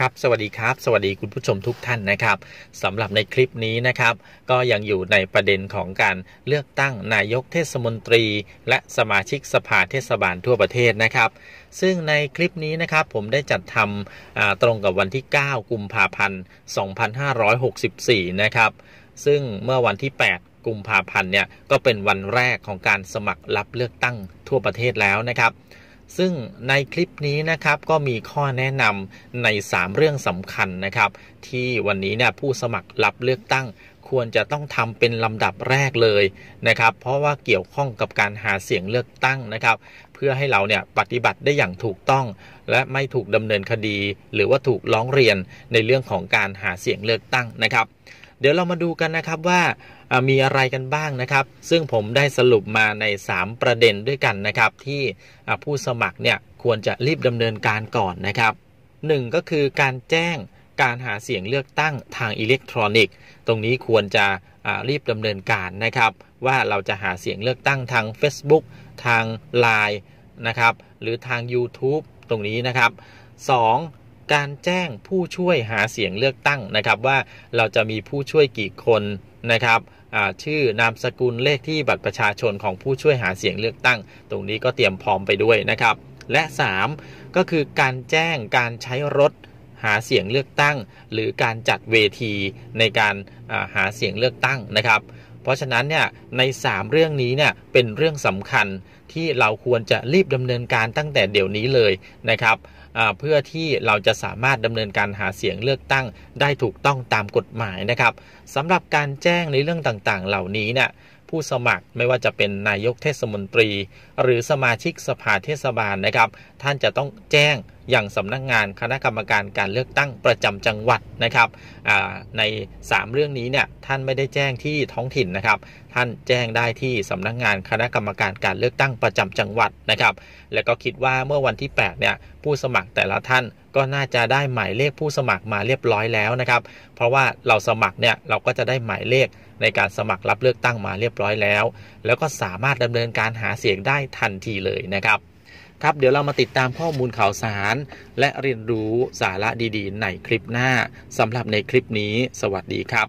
ครับสวัสดีครับ สวัสดีคุณผู้ชมทุกท่านนะครับสำหรับในคลิปนี้นะครับ ก็ยังอยู่ในประเด็นของการเลือกตั้งนายกเทศมนตรี และสมาชิกสภาเทศบาลทั่วประเทศนะครับ ซึ่งในคลิปนี้นะครับผมได้จัดทำตรงกับวันที่ 9กุมภาพันธ์2564นะครับ ซึ่งเมื่อวันที่ 8 กุมภาพันธ์เนี่ยก็เป็นวันแรกของการสมัครรับเลือกตั้งทั่วประเทศแล้วนะครับซึ่งในคลิปนี้นะครับก็มีข้อแนะนำใน 3 เรื่องสำคัญนะครับที่วันนี้เนี่ยผู้สมัครรับเลือกตั้ง ควรจะต้องทำเป็นลำดับแรกเลยนะครับเพราะว่าเกี่ยวข้องกับการหาเสียงเลือกตั้งนะครับ เพื่อให้เราเนี่ยปฏิบัติได้อย่างถูกต้อง และไม่ถูกดำเนินคดี หรือว่าถูกร้องเรียนในเรื่องของการหาเสียงเลือกตั้งนะครับเดี๋ยวเรามาดูกันนะครับว่ามีอะไรกันบ้างนะครับ ซึ่งผมได้สรุปมาใน 3 ประเด็นด้วยกันนะครับ ที่ผู้สมัครเนี่ยควรจะรีบดำเนินการก่อนนะครับ1ก็คือการแจ้งการหาเสียงเลือกตั้งทางอิเล็กทรอนิกส์ ตรงนี้ควรจะรีบดำเนินการนะครับ ว่าเราจะหาเสียงเลือกตั้งทาง Facebook ทาง Line นะครับหรือทาง YouTube ตรงนี้นะครับ 2. การแจ้งผู้ช่วยหาเสียงเลือกตั้งนะครับ ว่าเราจะมีผู้ช่วยกี่คนนะครับชื่อ นามสกุลเลขที่บัตรประชาชนของผู้ช่วยหาเสียงเลือกตั้ง ตรงนี้ก็เตรียมพร้อมไปด้วยนะครับ และ 3 ก็คือการแจ้งการใช้รถหาเสียงเลือกตั้งหรือการจัดเวทีในการาหาเสียงเลือกตั้งนะครับเพราะฉะนั้นเนี่ยใน 3 เรื่องนี้เนี่ยเป็นเรื่องสำคัญที่เราควรจะรีบดำเนินการตั้งแต่เดี๋ยวนี้เลยนะครับเพื่อที่เราจะสามารถดำเนินการหาเสียงเลือกตั้ง ได้ถูกต้องตามกฎหมายนะครับสำหรับการแจ้งในเรื่องต่างๆ เหล่านี้เนี่ยผู้สมัครไม่ว่าจะเป็นนายกเทศมนตรี หรือสมาชิกสภาเทศบาลนะครับท่านจะต้องแจ้งอย่างสำนักงงานคณะกรรมการการเลือกตั้งประจำจังหวัดนะครับ ใน 3 เรื่องนี้เนี่ยท่านไม่ได้แจ้งที่ท้องถิ่นนะครับ ท่านแจ้งได้ที่สำนักงงานคณะกรรมการการเลือกตั้งประจำจังหวัดนะครับ แล้วก็คิดว่าเมื่อวันที่8เนี่ยผู้สมัครแต่ละท่านก็น่าจะได้หมายเลขผู้สมัครมาเรียบร้อยแล้วนะครับ เพราะว่าเราสมัครเนี่ยเราก็จะได้หมายเลขในการสมัครรับเลือกตั้งมาเรียบร้อยแล้ว แล้วก็สามารถดำเนินการหาเสียงได้ทันทีเลยนะครับครับเดี๋ยวเรามาติดตามข้อมูลข่าวสาร และเรียนรู้สาระดี ๆ ในคลิปหน้า สำหรับในคลิปนี้ สวัสดีครับ